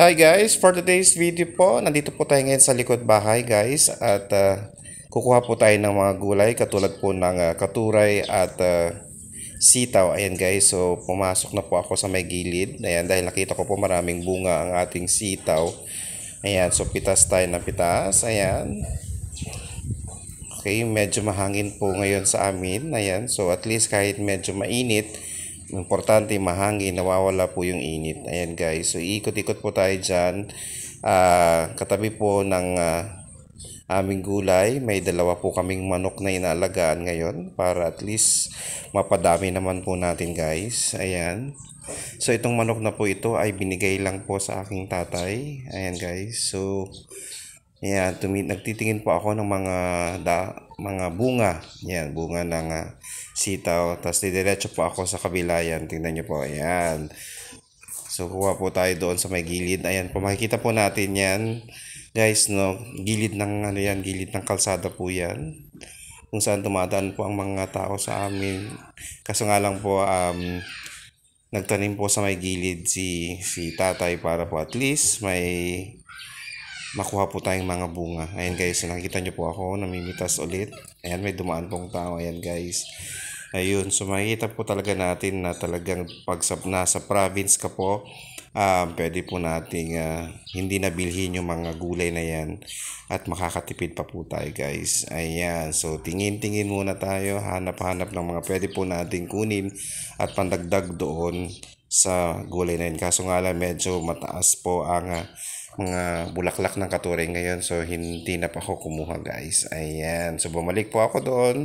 Hi guys, for today's video po, nandito po tayo ngayon sa likod bahay guys at uh, kukuha po tayo ng mga gulay katulad po ng uh, katuray at uh, sitaw. Ayan guys, so pumasok na po ako sa may gilid. Ayan, dahil nakita ko po maraming bunga ang ating sitaw. Ayan, so pitas tayo ng pitas. Ayan. Okay, medyo mahangin po ngayon sa amin. Ayan, so at least kahit medyo mainit, Importante, mahangin, nawawala po yung init. Ayan guys, so ikot-ikot po tayo dyan. Uh, katabi po ng uh, aming gulay, may dalawa po kaming manok na inaalagaan ngayon para at least mapadami naman po natin guys. Ayan. So itong manok na po ito ay binigay lang po sa aking tatay. Ayan guys. So Ayan, tumi- nagtitingin po ako ng mga da- mga bunga. Yan, bunga ng uh, sitaw. Tapos didiretso po ako sa kabila yan. Tingnan nyo po. Ayan. So, kuha po tayo doon sa may gilid. Ayan po, makikita po natin yan. Guys, no, gilid ng ano yan, gilid ng kalsada po yan. Kung saan dumadaan po ang mga tao sa amin. Kaso nga lang po, um, nagtanim po sa may gilid si, si tatay para po at least may makuha po tayong mga bunga. Ayan guys, so nakikita nyo po ako, namimitas ulit. Ayan, may dumaan pong tao. Ayan guys. Ayun, so makikita po talaga natin na talagang pag sa, nasa province ka po, uh, pwede po nating uh, hindi nabilhin yung mga gulay na yan at makakatipid pa po tayo guys. Ayan, so tingin-tingin muna tayo, hanap-hanap ng mga pwede po nating kunin at pandagdag doon sa gulay na yan. Kaso nga lang medyo mataas po ang uh, mga bulaklak ng kature ngayon. So, hindi na pa ako kumuha guys. Ayan. So, bumalik po ako doon.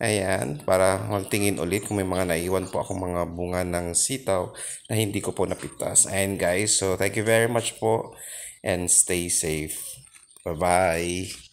Ayan. Para magtingin ulit kung may mga naiwan po ako mga bunga ng sitaw na hindi ko po napitas. Ayan guys. So, thank you very much po. And stay safe. Bye-bye.